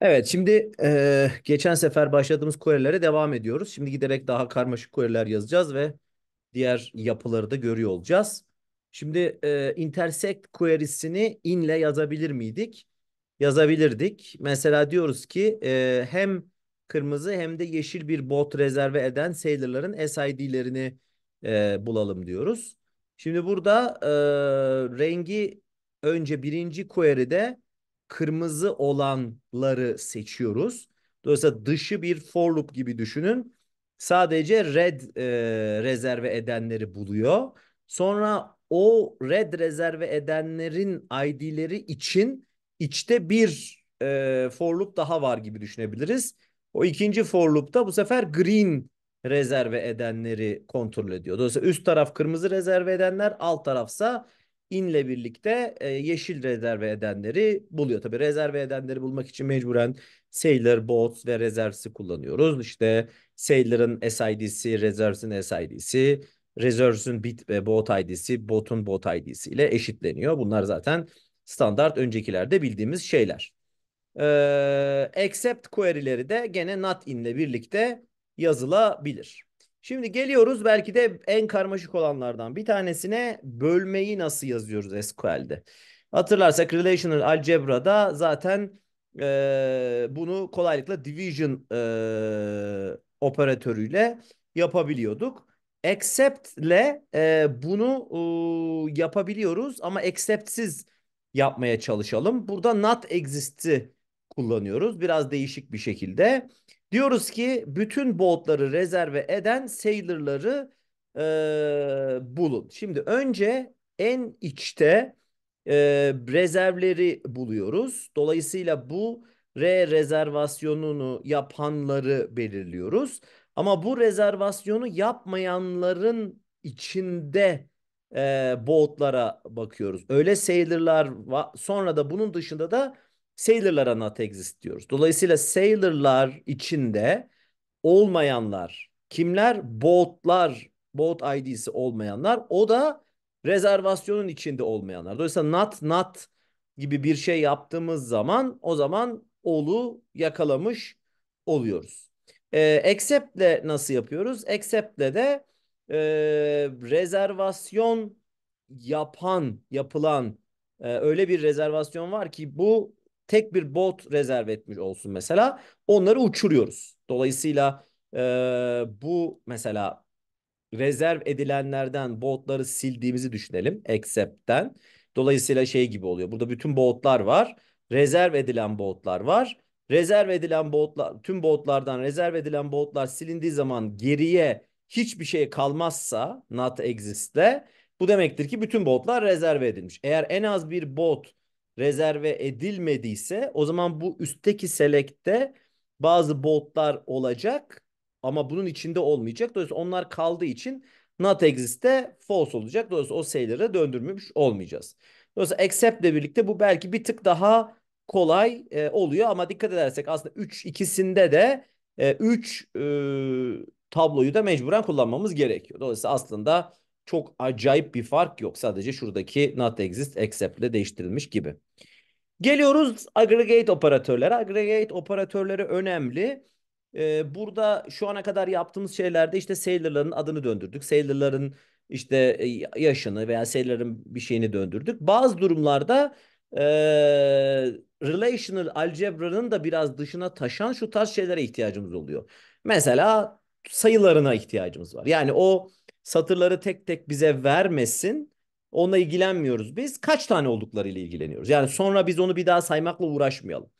Evet, şimdi eee, geçen sefer başladığımız query'lere devam ediyoruz. Şimdi giderek daha karmaşık query'ler yazacağız ve diğer yapıları da görüyor olacağız. Şimdi eee, intersect query'sini in'le yazabilir miydik? Yazabilirdik. Mesela diyoruz ki eee, hem kırmızı hem de yeşil bir bot rezerve eden sailor'ların SID'lerini eee, bulalım diyoruz. Şimdi burada eee, rengi önce birinci query'de kırmızı olanları seçiyoruz. Dolayısıyla dışı bir for loop gibi düşünün. Sadece red e, rezerve edenleri buluyor. Sonra o red rezerve edenlerin ID'leri için içte bir e, for loop daha var gibi düşünebiliriz. O ikinci for loop'ta bu sefer green rezerve edenleri kontrol ediyor. Dolayısıyla üst taraf kırmızı rezerve edenler, alt tarafsa inle birlikte e, yeşil rezerve edenleri buluyor. Tabii rezerve edenleri bulmak için mecburen Sailor, Boats ve Reserves'i kullanıyoruz. İşte Sailor'ın SID'si, Reserves'in SID'si, Reserves'in Bit ve bot ID'si, botun bot ID'si ile eşitleniyor. Bunlar zaten standart öncekilerde bildiğimiz şeyler. Ee, accept query'leri de gene not in'le birlikte yazılabilir. Şimdi geliyoruz belki de en karmaşık olanlardan bir tanesine bölmeyi nasıl yazıyoruz SQL'de. Hatırlarsak Relational Algebra'da zaten e, bunu kolaylıkla division e, operatörüyle yapabiliyorduk. Except ile e, bunu e, yapabiliyoruz ama exceptsiz yapmaya çalışalım. Burada not exist'i kullanıyoruz biraz değişik bir şekilde. Diyoruz ki bütün boardları rezerve eden sailor'ları e, bulun. Şimdi önce en içte e, rezervleri buluyoruz. Dolayısıyla bu re rezervasyonunu yapanları belirliyoruz. Ama bu rezervasyonu yapmayanların içinde e, boatlara bakıyoruz. Öyle sailor'lar sonra da bunun dışında da sailor'lara not exist diyoruz. Dolayısıyla sailor'lar içinde olmayanlar kimler? Boat'lar, boat ID'si olmayanlar. O da rezervasyonun içinde olmayanlar. Dolayısıyla not not gibi bir şey yaptığımız zaman o zaman olu yakalamış oluyoruz. E, accept'le nasıl yapıyoruz? Accept'le de e, rezervasyon yapan, yapılan e, öyle bir rezervasyon var ki bu tek bir bot rezerv etmiş olsun mesela. Onları uçuruyoruz. Dolayısıyla e, bu mesela rezerv edilenlerden botları sildiğimizi düşünelim. Except'ten. Dolayısıyla şey gibi oluyor. Burada bütün botlar var. Rezerv edilen botlar var. Rezerv edilen botlar, tüm botlardan rezerv edilen botlar silindiği zaman geriye hiçbir şey kalmazsa not exist'te bu demektir ki bütün botlar rezerve edilmiş. Eğer en az bir bot rezerve edilmediyse o zaman bu üstteki selekte bazı botlar olacak ama bunun içinde olmayacak. Dolayısıyla onlar kaldığı için not exist'te false olacak. Dolayısıyla o sayılara döndürmemiş olmayacağız. Dolayısıyla accept ile birlikte bu belki bir tık daha kolay e, oluyor ama dikkat edersek aslında 3 ikisinde de 3 e, üç, e, tabloyu da mecburen kullanmamız gerekiyor. Dolayısıyla aslında çok acayip bir fark yok. Sadece şuradaki not exist except ile değiştirilmiş gibi. Geliyoruz aggregate operatörlere. Aggregate operatörleri önemli. Ee, burada şu ana kadar yaptığımız şeylerde işte sailor'ların adını döndürdük. Sailor'ların işte e, yaşını veya sailor'ın bir şeyini döndürdük. Bazı durumlarda e, relational algebra'nın da biraz dışına taşan şu tarz şeylere ihtiyacımız oluyor. Mesela sayılarına ihtiyacımız var. Yani o satırları tek tek bize vermesin. Onunla ilgilenmiyoruz. Biz kaç tane olduklarıyla ilgileniyoruz. Yani sonra biz onu bir daha saymakla uğraşmayalım.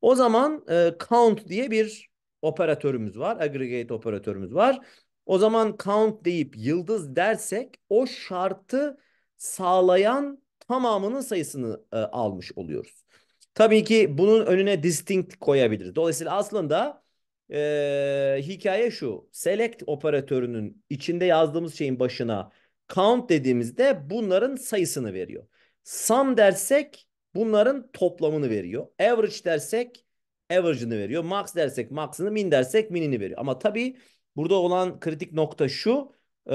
O zaman e, count diye bir operatörümüz var. Aggregate operatörümüz var. O zaman count deyip yıldız dersek o şartı sağlayan tamamının sayısını e, almış oluyoruz. Tabii ki bunun önüne distinct koyabiliriz. Dolayısıyla aslında e, hikaye şu. Select operatörünün içinde yazdığımız şeyin başına count dediğimizde bunların sayısını veriyor. Sum dersek bunların toplamını veriyor. Average dersek average'ını veriyor. Max dersek max'ını, min dersek minini veriyor. Ama tabii burada olan kritik nokta şu. E,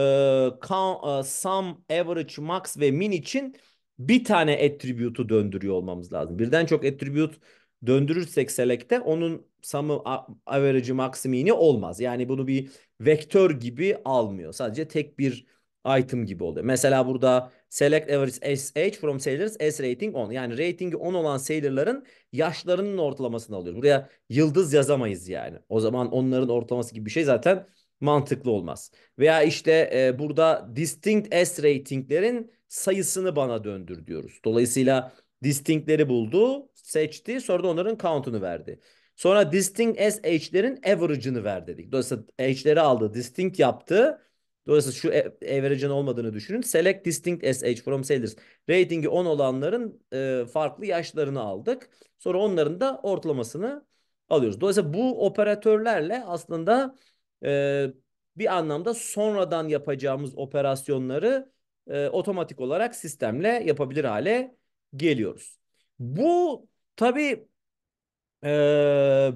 count, e, sum, average, max ve min için bir tane attribute'u döndürüyor olmamız lazım. Birden çok attribute döndürürsek selekte onun samı average maksimini olmaz. Yani bunu bir vektör gibi almıyor. Sadece tek bir item gibi oluyor. Mesela burada select average SH from sailors S rating 10. Yani ratingi 10 olan sailor'ların yaşlarının ortalamasını alıyoruz. Buraya yıldız yazamayız yani. O zaman onların ortalaması gibi bir şey zaten mantıklı olmaz. Veya işte e, burada distinct S ratinglerin sayısını bana döndür diyoruz. Dolayısıyla distinct'leri buldu, seçti. Sonra da onların count'unu verdi. Sonra distinct shlerin h'lerin average'ını ver dedik. Dolayısıyla h'leri aldı, distinct yaptı. Dolayısıyla şu average'ın olmadığını düşünün. Select distinct sh from sellers. Ratingi 10 olanların e, farklı yaşlarını aldık. Sonra onların da ortalamasını alıyoruz. Dolayısıyla bu operatörlerle aslında e, bir anlamda sonradan yapacağımız operasyonları e, otomatik olarak sistemle yapabilir hale geliyoruz. Bu tabi e,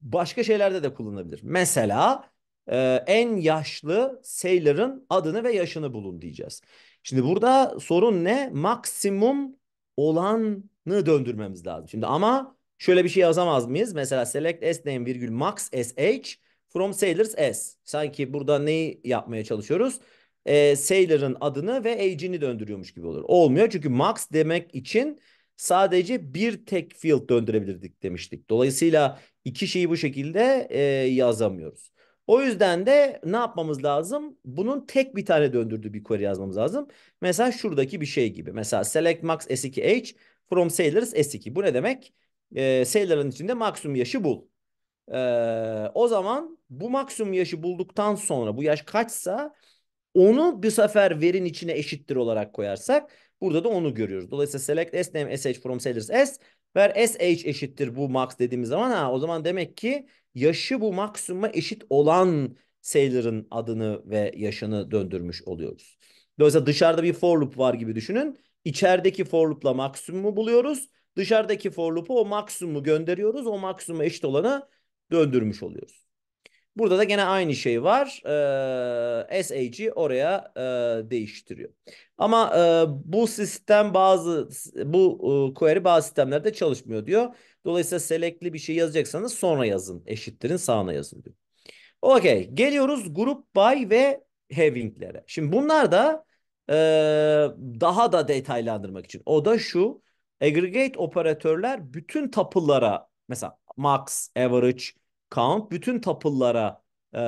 başka şeylerde de kullanılabilir. Mesela e, en yaşlı sailor'ın adını ve yaşını bulun diyeceğiz. Şimdi burada sorun ne? Maksimum olanı döndürmemiz lazım. Şimdi ama şöyle bir şey yazamaz mıyız? Mesela select s name virgül max sh from sailors s. Sanki burada neyi yapmaya çalışıyoruz? e, Sailor'ın adını ve age'ini döndürüyormuş gibi olur. Olmuyor çünkü max demek için sadece bir tek field döndürebilirdik demiştik. Dolayısıyla iki şeyi bu şekilde e, yazamıyoruz. O yüzden de ne yapmamız lazım? Bunun tek bir tane döndürdüğü bir query yazmamız lazım. Mesela şuradaki bir şey gibi. Mesela select max s2h from sailors s2. Bu ne demek? E, sailor'ın içinde maksimum yaşı bul. E, o zaman bu maksimum yaşı bulduktan sonra bu yaş kaçsa onu bu sefer verin içine eşittir olarak koyarsak burada da onu görüyoruz. Dolayısıyla select s name sh from sellers s ver sh eşittir bu max dediğimiz zaman ha o zaman demek ki yaşı bu maksimuma eşit olan seller'ın adını ve yaşını döndürmüş oluyoruz. Dolayısıyla dışarıda bir for loop var gibi düşünün. İçerideki for loop'la maksimumu buluyoruz. Dışarıdaki for loop'u o maksimumu gönderiyoruz. O maksimuma eşit olanı döndürmüş oluyoruz. Burada da gene aynı şey var. E, ee, SAG oraya e, değiştiriyor. Ama e, bu sistem bazı bu e, query bazı sistemlerde çalışmıyor diyor. Dolayısıyla select'li bir şey yazacaksanız sonra yazın. Eşittirin sağına yazın diyor. Okey. Geliyoruz grup by ve having'lere. Şimdi bunlar da e, daha da detaylandırmak için. O da şu. Aggregate operatörler bütün tapılara mesela max, average, Count bütün tapıllara e,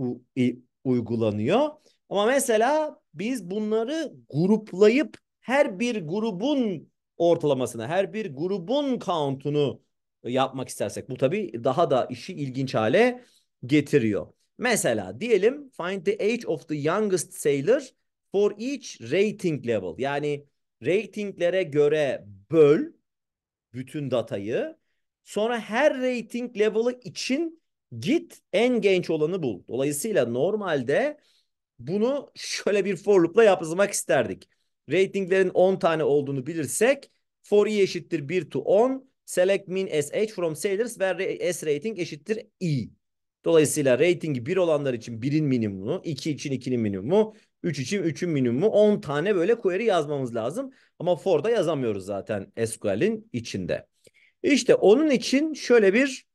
u, i, uygulanıyor. Ama mesela biz bunları gruplayıp her bir grubun ortalamasını, her bir grubun count'unu yapmak istersek bu tabii daha da işi ilginç hale getiriyor. Mesela diyelim find the age of the youngest sailor for each rating level. Yani ratinglere göre böl bütün datayı Sonra her rating level'ı için git en genç olanı bul. Dolayısıyla normalde bunu şöyle bir for loop'la yapmak isterdik. Ratinglerin 10 tane olduğunu bilirsek for i eşittir 1 to 10 select min sh from sailors ve s rating eşittir i. Dolayısıyla ratingi 1 olanlar için 1'in minimumu, 2 için 2'nin minimumu, 3 için 3'ün minimumu 10 tane böyle query yazmamız lazım. Ama for'da yazamıyoruz zaten SQL'in içinde. İşte onun için şöyle bir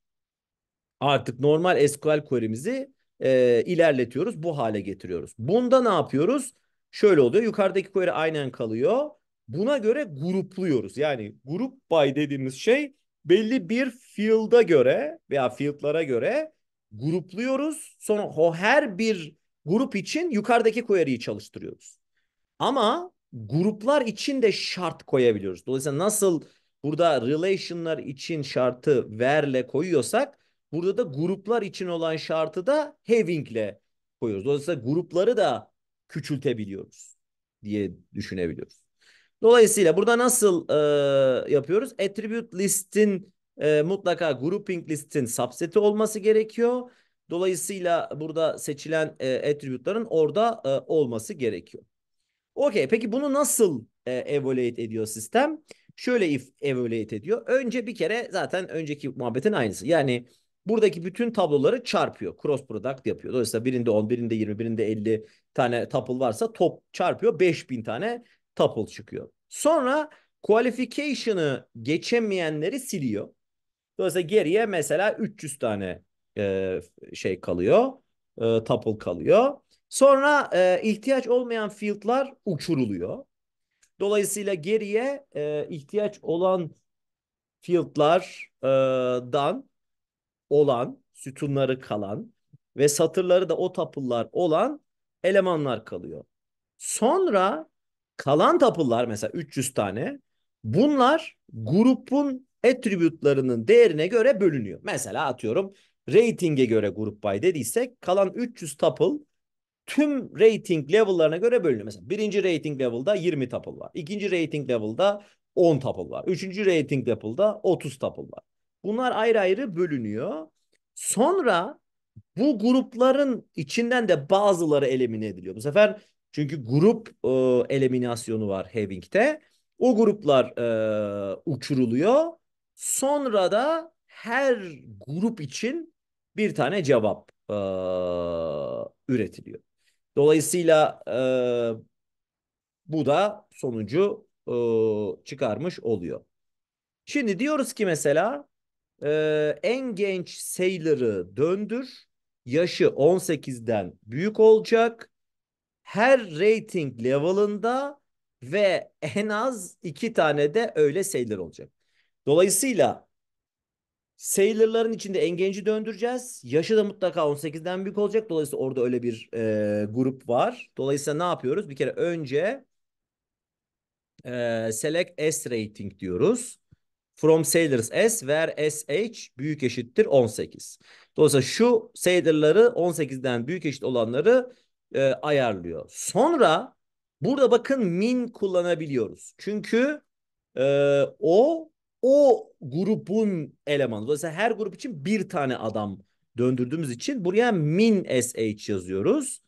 artık normal SQL query'mizi e, ilerletiyoruz. Bu hale getiriyoruz. Bunda ne yapıyoruz? Şöyle oluyor. Yukarıdaki query aynen kalıyor. Buna göre grupluyoruz. Yani grup by dediğimiz şey belli bir field'a göre veya field'lara göre grupluyoruz. Sonra o her bir grup için yukarıdaki query'yi çalıştırıyoruz. Ama gruplar için de şart koyabiliyoruz. Dolayısıyla nasıl burada relation'lar için şartı verle koyuyorsak burada da gruplar için olan şartı da having'le koyuyoruz. Dolayısıyla grupları da küçültebiliyoruz diye düşünebiliyoruz. Dolayısıyla burada nasıl e, yapıyoruz? Attribute listin e, mutlaka grouping listin subseti olması gerekiyor. Dolayısıyla burada seçilen e, attribute'ların orada e, olması gerekiyor. Okey peki bunu nasıl e, evaluate ediyor sistem? şöyle if evaluate ediyor. Önce bir kere zaten önceki muhabbetin aynısı. Yani buradaki bütün tabloları çarpıyor. Cross product yapıyor. Dolayısıyla birinde 10, birinde 20, birinde 50 tane tuple varsa top çarpıyor. 5000 tane tuple çıkıyor. Sonra qualification'ı geçemeyenleri siliyor. Dolayısıyla geriye mesela 300 tane e, şey kalıyor. E, tuple kalıyor. Sonra e, ihtiyaç olmayan field'lar uçuruluyor. Dolayısıyla geriye e, ihtiyaç olan field'lardan olan, sütunları kalan ve satırları da o tapıllar olan elemanlar kalıyor. Sonra kalan tapıllar mesela 300 tane bunlar grubun attribute'larının değerine göre bölünüyor. Mesela atıyorum rating'e göre grup by dediysek kalan 300 tuple tüm rating level'larına göre bölünüyor. Mesela birinci rating level'da 20 tuple var. İkinci rating level'da 10 tuple var. Üçüncü rating level'da 30 tuple var. Bunlar ayrı ayrı bölünüyor. Sonra bu grupların içinden de bazıları elimine ediliyor. Bu sefer çünkü grup e, eliminasyonu var Having'de. O gruplar e, uçuruluyor. Sonra da her grup için bir tane cevap e, üretiliyor. Dolayısıyla e, bu da sonucu e, çıkarmış oluyor. Şimdi diyoruz ki mesela e, en genç Sailor'ı döndür. Yaşı 18'den büyük olacak. Her rating level'ında ve en az iki tane de öyle Sailor olacak. Dolayısıyla Sailor'ların içinde engenci döndüreceğiz. Yaşı da mutlaka 18'den büyük olacak. Dolayısıyla orada öyle bir e, grup var. Dolayısıyla ne yapıyoruz? Bir kere önce e, select S rating diyoruz. From sailors S where SH büyük eşittir 18. Dolayısıyla şu sailor'ları 18'den büyük eşit olanları e, ayarlıyor. Sonra burada bakın min kullanabiliyoruz. Çünkü e, o o grubun elemanı. Dolayısıyla her grup için bir tane adam döndürdüğümüz için buraya min SH yazıyoruz.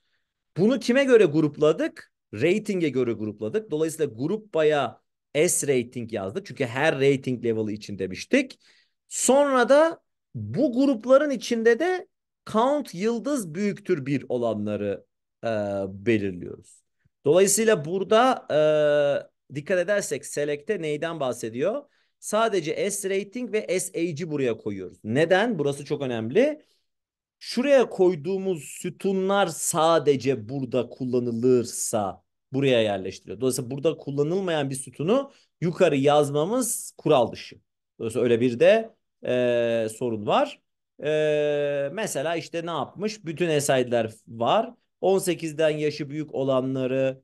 Bunu kime göre grupladık? Rating'e göre grupladık. Dolayısıyla grup baya S rating yazdık. Çünkü her rating level'ı için demiştik. Sonra da bu grupların içinde de count yıldız büyüktür bir olanları e, belirliyoruz. Dolayısıyla burada e, dikkat edersek select'te neyden bahsediyor? Sadece S rating ve SAG'i buraya koyuyoruz. Neden? Burası çok önemli. Şuraya koyduğumuz sütunlar sadece burada kullanılırsa buraya yerleştiriyor. Dolayısıyla burada kullanılmayan bir sütunu yukarı yazmamız kural dışı. Dolayısıyla öyle bir de e, sorun var. E, mesela işte ne yapmış? Bütün esaydiler var. 18'den yaşı büyük olanları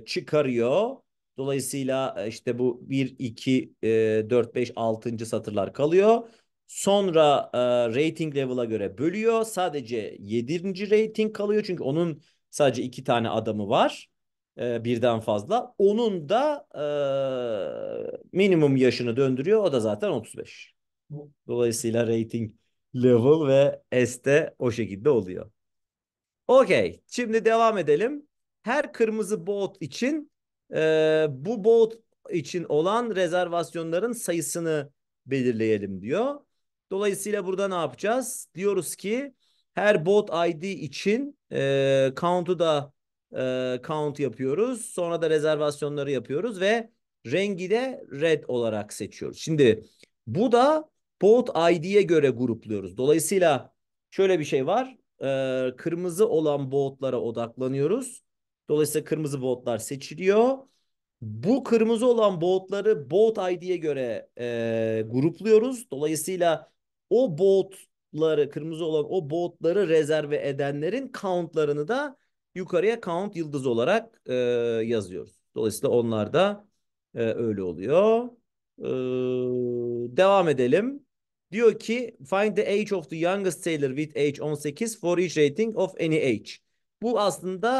e, çıkarıyor. Dolayısıyla e, işte bu 1, 2, 4, 5, 6. satırlar kalıyor. Sonra e, rating level'a göre bölüyor. Sadece 7. rating kalıyor. Çünkü onun sadece 2 tane adamı var. E, birden fazla. Onun da minimum yaşını döndürüyor. O da zaten 35. Dolayısıyla rating level ve este o şekilde oluyor. Okey. Şimdi devam edelim. Her kırmızı bot için e, bu board için olan rezervasyonların sayısını belirleyelim diyor. Dolayısıyla burada ne yapacağız? Diyoruz ki her bot ID için e, count'u da e, count yapıyoruz. Sonra da rezervasyonları yapıyoruz ve rengi de red olarak seçiyoruz. Şimdi bu da bot ID'ye göre grupluyoruz. Dolayısıyla şöyle bir şey var. E, kırmızı olan botlara odaklanıyoruz. Dolayısıyla kırmızı botlar seçiliyor. Bu kırmızı olan botları bot ID'ye göre e, grupluyoruz. Dolayısıyla o botları kırmızı olan o botları rezerve edenlerin countlarını da yukarıya count yıldız olarak e, yazıyoruz. Dolayısıyla onlar da e, öyle oluyor. E, devam edelim. Diyor ki find the age of the youngest sailor with age 18 for each rating of any age. Bu aslında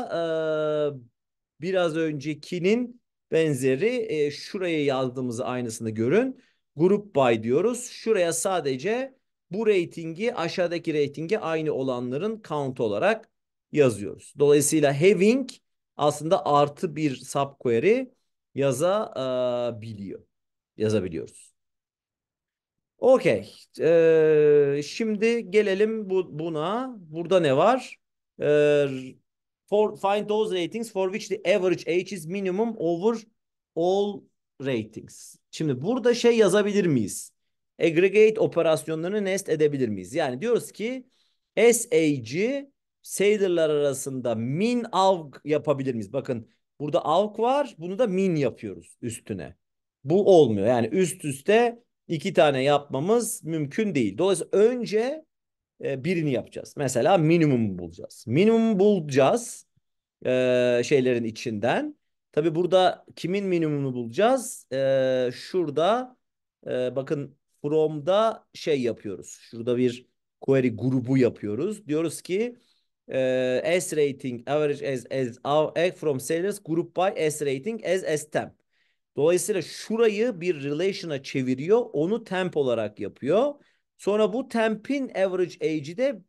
e, biraz öncekinin benzeri. E, şuraya yazdığımız aynısını görün. Grup by diyoruz. Şuraya sadece bu reytingi aşağıdaki reytingi aynı olanların count olarak yazıyoruz. Dolayısıyla having aslında artı bir subquery yazabiliyor. Yazabiliyoruz. Okey. Ee, şimdi gelelim bu, buna. Burada ne var? Ee, for, find those ratings for which the average age is minimum over all ratings. Şimdi burada şey yazabilir miyiz? Aggregate operasyonlarını nest edebilir miyiz? Yani diyoruz ki SAG Seyderler arasında min avg yapabilir miyiz? Bakın burada avg var. Bunu da min yapıyoruz üstüne. Bu olmuyor. Yani üst üste iki tane yapmamız mümkün değil. Dolayısıyla önce e, birini yapacağız. Mesela minimum bulacağız. Minimum bulacağız e, şeylerin içinden. Tabi burada kimin minimumunu bulacağız? E, şurada e, bakın from'da şey yapıyoruz. Şurada bir query grubu yapıyoruz. Diyoruz ki e, S rating average as, as, as eh, from sellers group by S rating as s temp. Dolayısıyla şurayı bir relation'a çeviriyor. Onu temp olarak yapıyor. Sonra bu temp'in average age'i de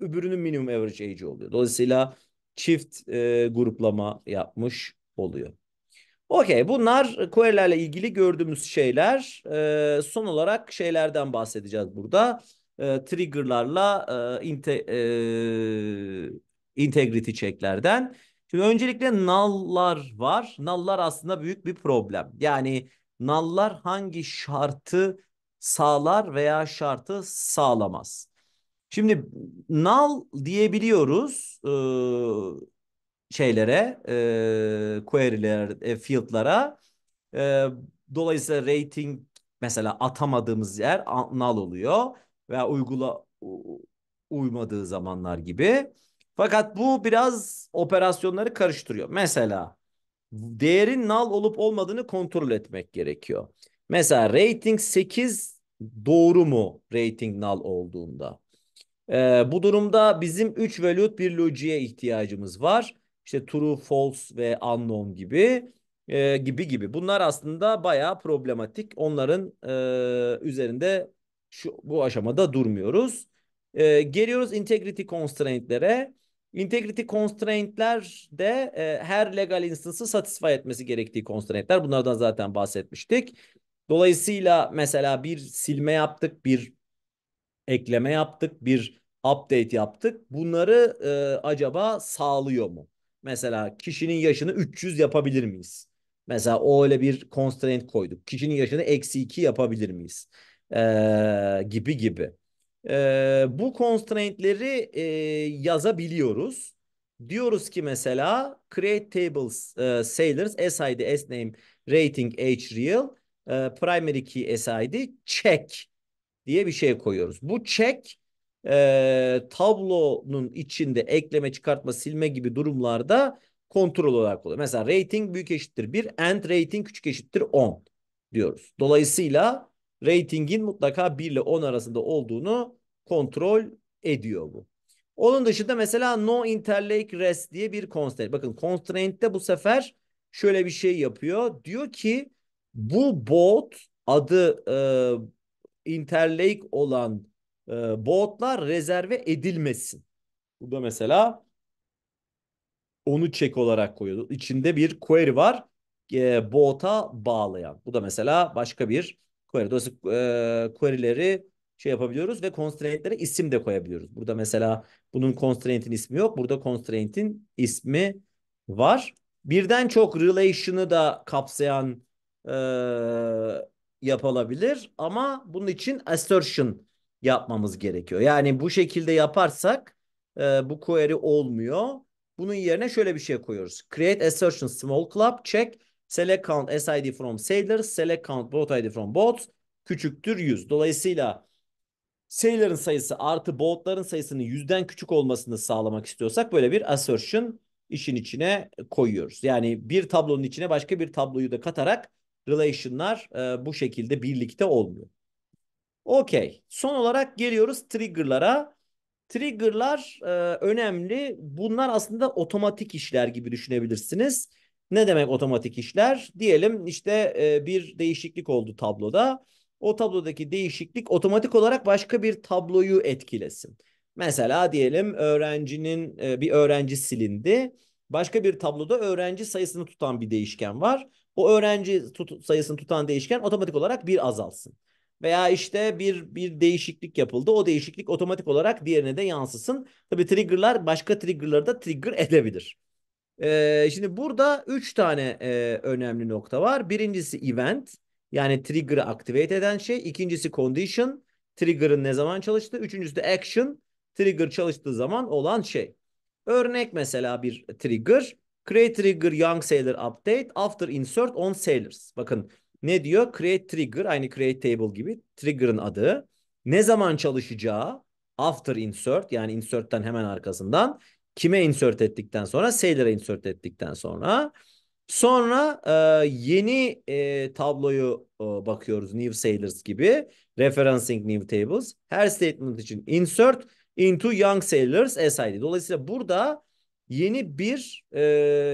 öbürünün minimum average age'i oluyor. Dolayısıyla çift e, gruplama yapmış oluyor. Okey bunlar query'lerle ilgili gördüğümüz şeyler. E, son olarak şeylerden bahsedeceğiz burada. E, trigger'larla e, inte, e, integrity check'lerden. Şimdi öncelikle nulllar var. Nulllar aslında büyük bir problem. Yani nulllar hangi şartı sağlar veya şartı sağlamaz. Şimdi null diyebiliyoruz e, şeylere, e, query'ler, e, field'lara. E, dolayısıyla rating mesela atamadığımız yer null oluyor veya uygula uymadığı zamanlar gibi. Fakat bu biraz operasyonları karıştırıyor. Mesela değerin null olup olmadığını kontrol etmek gerekiyor. Mesela rating 8 doğru mu rating null olduğunda? Ee, bu durumda bizim 3 valued bir logiye ihtiyacımız var. İşte true, false ve unknown gibi e, gibi gibi. Bunlar aslında bayağı problematik. Onların e, üzerinde şu bu aşamada durmuyoruz. E, geliyoruz integrity constraint'lere. Integrity constraint'ler de e, her legal instance'ı satisfy etmesi gerektiği constraint'ler. Bunlardan zaten bahsetmiştik. Dolayısıyla mesela bir silme yaptık, bir ekleme yaptık, bir update yaptık. Bunları e, acaba sağlıyor mu? Mesela kişinin yaşını 300 yapabilir miyiz? Mesela o öyle bir constraint koyduk. Kişinin yaşını eksi 2 yapabilir miyiz? E, gibi gibi. E, bu constraintleri e, yazabiliyoruz. Diyoruz ki mesela create tables e, sailors, SID, sname, rating, h real e, primary key SID check diye bir şey koyuyoruz. Bu check e, tablonun içinde ekleme, çıkartma, silme gibi durumlarda kontrol olarak oluyor. Mesela rating büyük eşittir 1 and rating küçük eşittir 10 diyoruz. Dolayısıyla ratingin mutlaka 1 ile 10 arasında olduğunu kontrol ediyor bu. Onun dışında mesela no interlake rest diye bir constraint. Bakın constraint de bu sefer şöyle bir şey yapıyor. Diyor ki bu boğut adı e, interlake olan e, boğutlar rezerve edilmesin. Bu da mesela onu check olarak koyuyordu. İçinde bir query var. E, boğuta bağlayan. Bu da mesela başka bir query. Dolayısıyla e, query'leri şey yapabiliyoruz ve constraint'lere isim de koyabiliyoruz. Burada mesela bunun constraint'in ismi yok. Burada constraint'in ismi var. Birden çok relation'ı da kapsayan yapılabilir ama bunun için assertion yapmamız gerekiyor. Yani bu şekilde yaparsak e, bu query olmuyor. Bunun yerine şöyle bir şey koyuyoruz. Create assertion small club check select count SID from sailors select count bot ID from bots küçüktür 100. Dolayısıyla sailor'ın sayısı artı botların sayısının 100'den küçük olmasını sağlamak istiyorsak böyle bir assertion işin içine koyuyoruz. Yani bir tablonun içine başka bir tabloyu da katarak relation'lar e, bu şekilde birlikte olmuyor. Okey. Son olarak geliyoruz trigger'lara. Trigger'lar e, önemli. Bunlar aslında otomatik işler gibi düşünebilirsiniz. Ne demek otomatik işler? Diyelim işte e, bir değişiklik oldu tabloda. O tablodaki değişiklik otomatik olarak başka bir tabloyu etkilesin. Mesela diyelim öğrencinin e, bir öğrenci silindi. Başka bir tabloda öğrenci sayısını tutan bir değişken var o öğrenci tut, sayısını tutan değişken otomatik olarak bir azalsın. Veya işte bir bir değişiklik yapıldı. O değişiklik otomatik olarak diğerine de yansısın. Tabii triggerlar başka triggerları da trigger edebilir. Ee, şimdi burada 3 tane e, önemli nokta var. Birincisi event yani trigger'ı activate eden şey. İkincisi condition trigger'ın ne zaman çalıştığı. Üçüncüsü de action trigger çalıştığı zaman olan şey. Örnek mesela bir trigger Create trigger young sailor update after insert on sailors. Bakın ne diyor? Create trigger aynı create table gibi trigger'ın adı. Ne zaman çalışacağı after insert yani insert'ten hemen arkasından kime insert ettikten sonra sailor'a insert ettikten sonra sonra e, yeni e, tabloyu e, bakıyoruz new sailors gibi referencing new tables her statement için insert into young sailors SID. Dolayısıyla burada yeni bir e,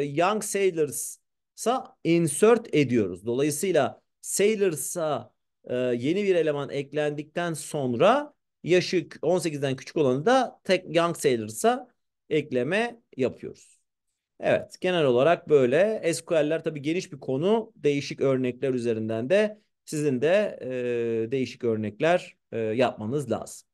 Young Sailors'a insert ediyoruz. Dolayısıyla Sailors'a e, yeni bir eleman eklendikten sonra yaşı 18'den küçük olanı da tek Young Sailors'a ekleme yapıyoruz. Evet genel olarak böyle SQL'ler tabii geniş bir konu değişik örnekler üzerinden de sizin de e, değişik örnekler e, yapmanız lazım.